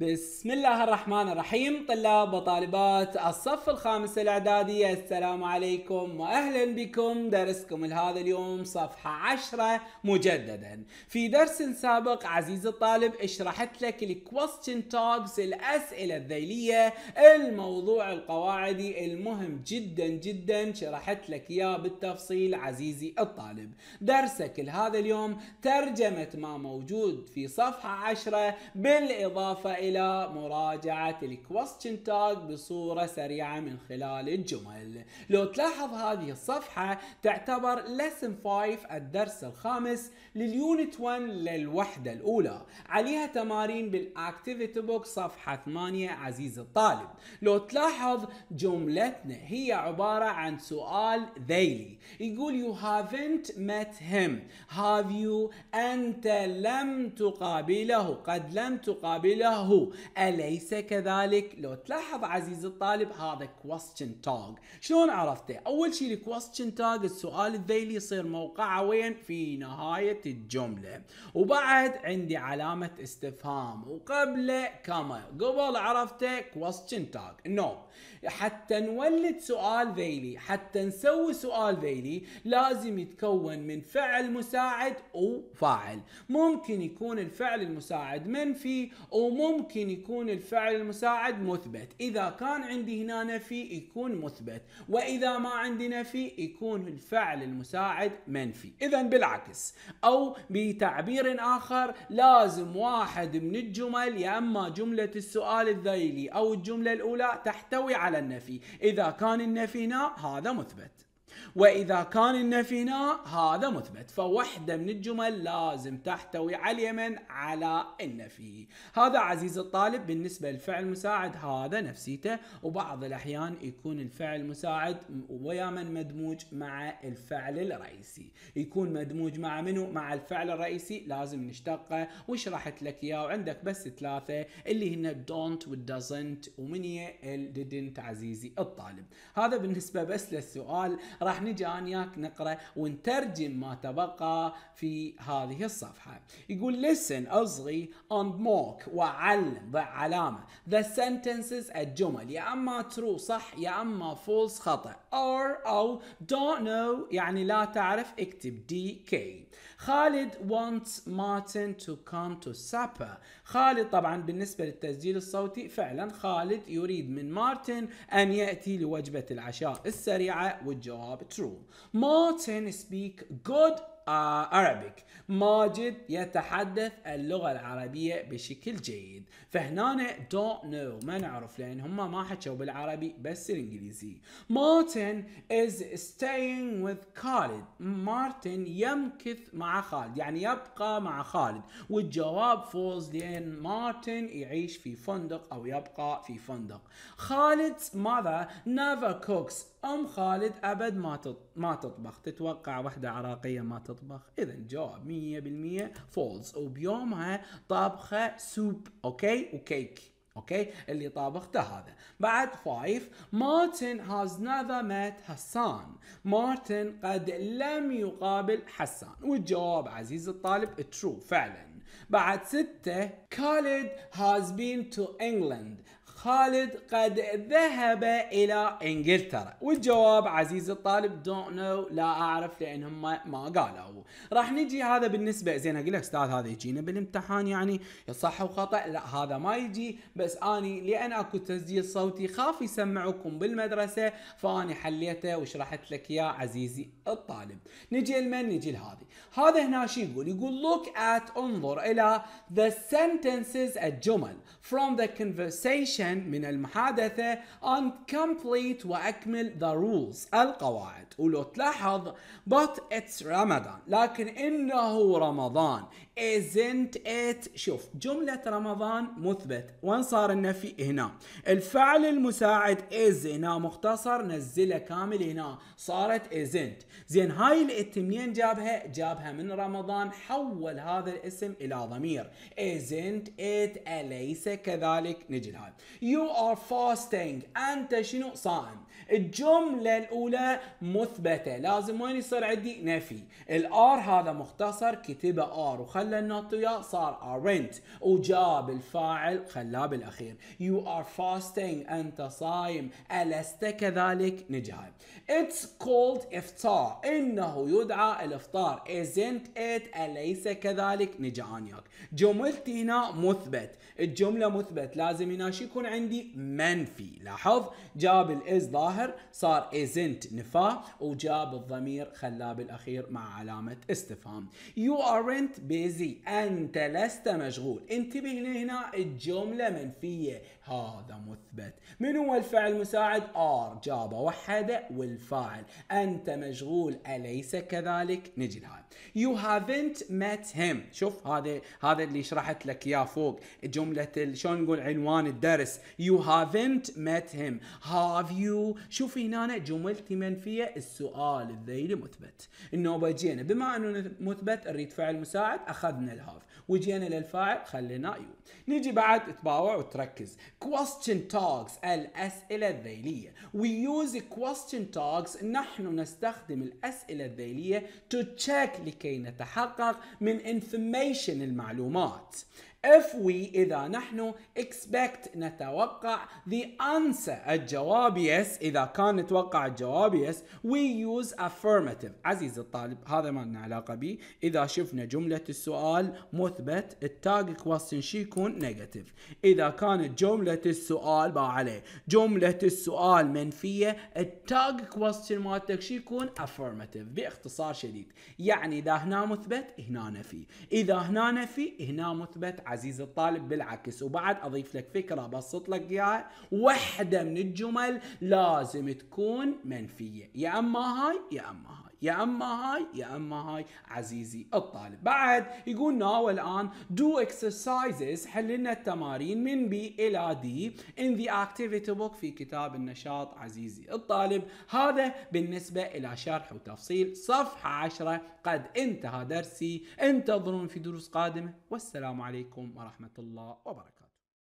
بسم الله الرحمن الرحيم طلاب وطالبات الصف الخامس الإعدادي السلام عليكم وأهلا بكم درسكم لهذا اليوم صفحة عشرة مجددا في درس سابق عزيزي الطالب شرحت لك الكويستشن تاجز الأسئلة الذيلية الموضوع القواعدي المهم جدا جدا شرحت لك إياه بالتفصيل عزيزي الطالب درسك لهذا اليوم ترجمة ما موجود في صفحة عشرة بالإضافة إلى مراجعة الكويستشن تاج بصورة سريعة من خلال الجمل لو تلاحظ هذه الصفحة تعتبر lesson 5 الدرس الخامس لليونت 1 للوحدة الأولى عليها تمارين بالاكتيفيتي بوك صفحة 8 عزيزي الطالب لو تلاحظ جملتنا هي عبارة عن سؤال ذيلي يقول you haven't met him have you أنت لم تقابله قد لم تقابله أليس كذلك؟ لو تلاحظ عزيزي الطالب هذا question tag شلون عرفته؟ أول شيء question tag السؤال الذيلي يصير موقعه وين؟ في نهاية الجملة وبعد عندي علامة استفهام وقبله كما قبل عرفته question tag no. حتى نولد سؤال ذيلي حتى نسوي سؤال ذيلي لازم يتكون من فعل مساعد وفاعل ممكن يكون الفعل المساعد منفي وممكن ممكن يكون الفعل المساعد مثبت إذا كان عندي هنا نفي يكون مثبت وإذا ما عندي نفي يكون الفعل المساعد منفي إذا بالعكس أو بتعبير آخر لازم واحد من الجمل يا أما جملة السؤال الذيلي أو الجملة الأولى تحتوي على النفي إذا كان النفي هنا هذا مثبت واذا كان النفي ناء هذا مثبت فوحده من الجمل لازم تحتوي على اليمن على النفي هذا عزيز الطالب بالنسبه للفعل المساعد هذا نفسيته وبعض الاحيان يكون الفعل المساعد ويا من مدموج مع الفعل الرئيسي يكون مدموج مع منو مع الفعل الرئيسي لازم نشتقه وشرحت لك اياه وعندك بس ثلاثه اللي هن don't والdoesn't ومن هي didn't عزيزي الطالب هذا بالنسبه بس للسؤال راح راح نجي انياك نقرا ونترجم ما تبقى في هذه الصفحه يقول listen اصغي and mock وعلم ضع علامه the sentences الجمل يا اما ترو صح يا اما فولس خطا or او don't know يعني لا تعرف اكتب دي كي خالد wants Martin to come to supper خالد طبعا بالنسبة للتسجيل الصوتي فعلا خالد يريد من مارتن أن يأتي لوجبة العشاء السريعة والجواب true. Martin speak, good آه، Arabic ماجد يتحدث اللغة العربية بشكل جيد فهنا don't know ما نعرف لأن هم ما حكوا بالعربي بس الإنجليزي Martin is staying with Khalid مارتن يمكث مع خالد يعني يبقى مع خالد والجواب فوز لأن مارتن يعيش في فندق أو يبقى في فندق خالد ماذا never cooks أم خالد أبد ما ما تطبخ تتوقع وحدة عراقية ما تطبخ تطبخ اذا الجواب 100% فولز وبيومها طابخه سوب اوكي وكيك اوكي اللي طابخته هذا بعد 5 مارتن هاز نذر مات حسان مارتن قد لم يقابل حسان والجواب عزيز الطالب ترو فعلا بعد ستة خالد has been to England خالد قد ذهب إلى إنجلترا والجواب عزيزي الطالب دونت نو لا أعرف لأن هم ما قالوا راح نجي هذا بالنسبة زين أقول لك أستاذ هذا يجينا بالامتحان يعني صح وخطأ لا هذا ما يجي بس أني لأن أكو تسجيل صوتي خاف يسمعوكم بالمدرسة فأني حليته وشرحت لك يا عزيزي الطالب نجي لمن نجي لهذه هذا هنا شو يقول يقول look at انظر إلى the sentences الجمل from the conversation من المحادثة and complete وأكمل the rules القواعد ولو تلاحظ but it's Ramadan لكن إنه رمضان isn't it شوف جملة رمضان مثبت وين صار النفي هنا الفعل المساعد is هنا مختصر نزله كامل هنا صارت isn't زين هاي الاتم جابها جابها من رمضان حول هذا الاسم إلى ضمير isn't it أليس كذلك نجي لهذا You are fasting. أنت شنو صائم. الجملة الأولى مثبتة لازم وين يصير عندي نفي الآر هذا مختصر كتبه آر وخلى النوت وياه صار أرنت وجاب الفاعل خلاه بالأخير You are fasting أنت صايم ألست كذلك نجاب. It's called إفطار إنه يدعى الإفطار Isn't it أليس كذلك نجانيك. جملتي هنا مثبت الجملة مثبت لازم هنا شو يكون يكون عندي منفي لاحظ جاب الاز ظاهر صار isn't نفاه وجاب الضمير خلاه بالاخير مع علامه استفهام you aren't busy انت لست مشغول انتبه هنا الجمله منفيه هذا مثبت من هو الفعل المساعد ار جابه وحده والفاعل انت مشغول اليس كذلك نجي لها you haven't met him شوف هذا هذا اللي شرحت لك اياه فوق جمله شلون نقول عنوان الدرس بس you haven't met him have you شوفي هنا جملتي منفية السؤال الذيلي مثبت النوبة جينا بما انه مثبت نريد فعل مساعد اخذنا الهاف وجينا للفاعل خلينا يو نيجي بعد تباوع وتركز question tags الاسئلة الذيلية we use question tags نحن نستخدم الاسئلة الذيلية to check لكي نتحقق من information المعلومات if we إذا نحن expect نتوقع the answer الجواب yes إذا كان نتوقع الجواب yes we use affirmative عزيزي الطالب هذا ما لنا علاقة به إذا شفنا جملة السؤال مثبت التاج كويستشن شي يكون negative إذا كانت جملة السؤال با عليه جملة السؤال منفية التاج كويستشن مالتك شي يكون affirmative باختصار شديد يعني إذا هنا مثبت هنا نفي إذا هنا نفي هنا مثبت عزيزي الطالب بالعكس وبعد اضيف لك فكره ابسط لك اياها وحده من الجمل لازم تكون منفيه يا اما هاي يا اما هاي يا اما هاي يا اما هاي عزيزي الطالب بعد يقول ناو الان دو اكسرسايزز حل لنا التمارين من بي الى دي ان ذا اكتيفيتي بوك في كتاب النشاط عزيزي الطالب هذا بالنسبه الى شرح وتفصيل صفحه 10 قد انتهى درسي انتظرون في دروس قادمه والسلام عليكم ورحمه الله وبركاته